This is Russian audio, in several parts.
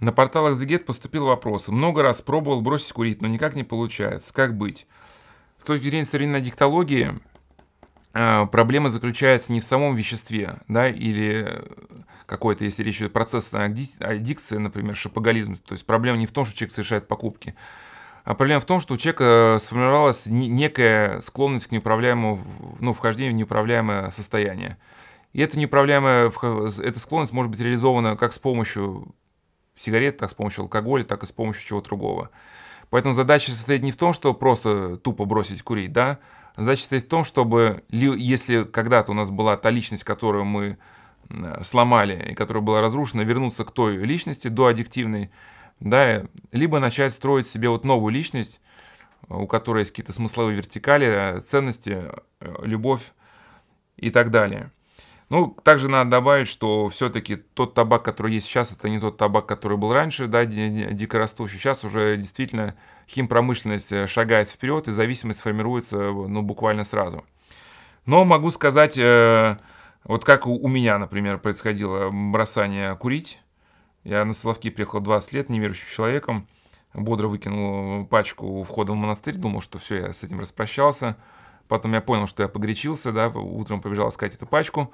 На порталах Зигет поступил вопрос. Много раз пробовал бросить курить, но никак не получается. Как быть? С точки зрения современной диктологии, а, проблема заключается не в самом веществе, да, или какой-то, если речь идет о процессной аддикции, например, шопоголизм. То есть проблема не в том, что человек совершает покупки, а проблема в том, что у человека сформировалась некая склонность к неуправляемому, ну, вхождению в неуправляемое состояние. И эта неуправляемая эта склонность может быть реализована как с помощью сигарет, так с помощью алкоголя, так и с помощью чего то другого. Поэтому задача состоит не в том, чтобы просто тупо бросить курить, да, задача состоит в том, чтобы, если когда-то у нас была та личность, которую мы сломали и которая была разрушена, вернуться к той личности, до аддиктивной, да, либо начать строить себе вот новую личность, у которой есть какие-то смысловые вертикали, ценности, э, любовь и так далее. Ну, также надо добавить, что все-таки тот табак, который есть сейчас, это не тот табак, который был раньше, да, дикорастущий. Сейчас уже действительно химпромышленность э, шагает вперед, и зависимость формируется, э, ну, буквально сразу. Но могу сказать, э, вот как у меня, например, происходило бросание курить. Я на Соловки приехал 20 лет неверующим человеком, бодро выкинул пачку у входа в монастырь, думал, что все, я с этим распрощался – Потом я понял, что я погречился, да, утром побежал искать эту пачку.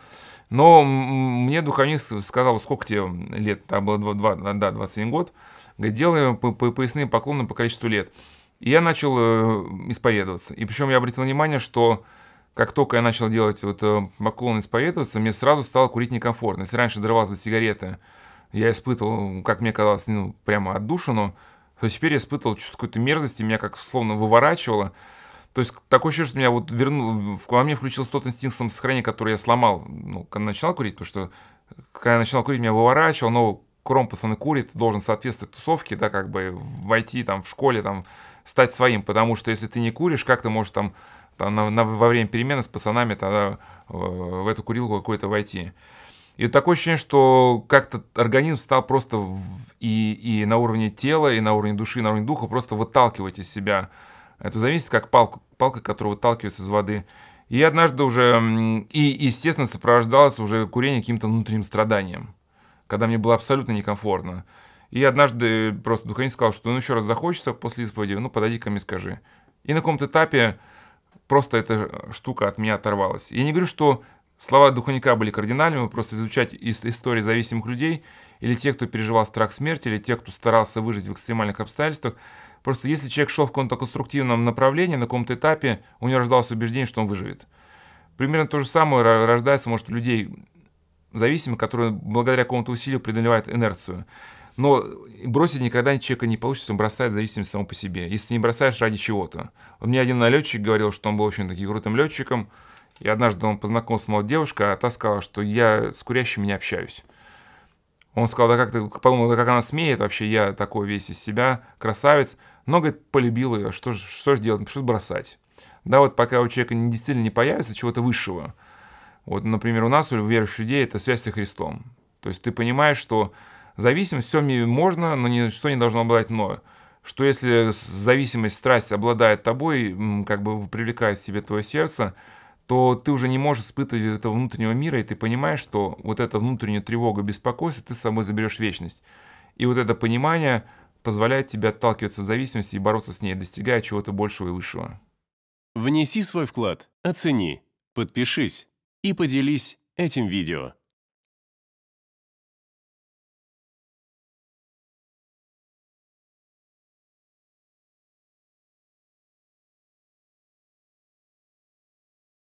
Но мне духовник сказал, сколько тебе лет, там было 2, 2, да, 21 год. Говорит, делай по, по, поясные поклоны по количеству лет. И я начал э, исповедоваться. И причем я обратил внимание, что как только я начал делать вот э, поклон исповедоваться, мне сразу стало курить некомфортно. Если раньше дорвался до сигареты, я испытывал, как мне казалось, ну, прямо отдушину, то теперь я испытывал какую-то мерзость, и меня как словно выворачивало. То есть такое ощущение, что меня вот вернул, во мне включился тот инстинкт самосохранения, который я сломал, ну, когда начинал курить, потому что когда я начинал курить, меня выворачивал, но кром пацаны курит, должен соответствовать тусовке, да, как бы войти там в школе, там, стать своим, потому что если ты не куришь, как ты можешь там, там на, на, во время перемены с пацанами тогда э, в эту курилку какую-то войти. И вот такое ощущение, что как-то организм стал просто в, и, и на уровне тела, и на уровне души, и на уровне духа просто выталкивать из себя это зависит как палка, палка которая выталкивается из воды. И однажды уже, и, естественно, сопровождалось уже курение каким-то внутренним страданием, когда мне было абсолютно некомфортно. И однажды просто духовник сказал, что ну еще раз захочется после исповеди, ну подойди ко мне, скажи. И на каком-то этапе просто эта штука от меня оторвалась. Я не говорю, что слова духовника были кардинальными, просто изучать истории зависимых людей – или тех, кто переживал страх смерти, или тех, кто старался выжить в экстремальных обстоятельствах. Просто если человек шел в каком-то конструктивном направлении, на каком-то этапе, у него рождалось убеждение, что он выживет. Примерно то же самое рождается, может, у людей зависимых, которые благодаря какому-то усилию преодолевают инерцию. Но бросить никогда человека не получится, он бросает зависимость само по себе. Если ты не бросаешь ради чего-то. Вот мне один налетчик говорил, что он был очень таким крутым летчиком, и однажды он познакомился с молодой девушкой, а та сказала, что я с курящими не общаюсь. Он сказал, да как ты, подумал, да как она смеет вообще, я такой весь из себя, красавец. Но, говорит, полюбил ее, что, что же делать, что бросать. Да, вот пока у человека действительно не появится чего-то высшего. Вот, например, у нас, у верующих людей, это связь со Христом. То есть ты понимаешь, что зависимость, все мне можно, но ничто не должно обладать мною. Что если зависимость, страсть обладает тобой, как бы привлекает к себе твое сердце, то ты уже не можешь испытывать этого внутреннего мира, и ты понимаешь, что вот эта внутренняя тревога, беспокойство, ты с собой заберешь вечность. И вот это понимание позволяет тебе отталкиваться от зависимости и бороться с ней, достигая чего-то большего и высшего. Внеси свой вклад, оцени, подпишись и поделись этим видео.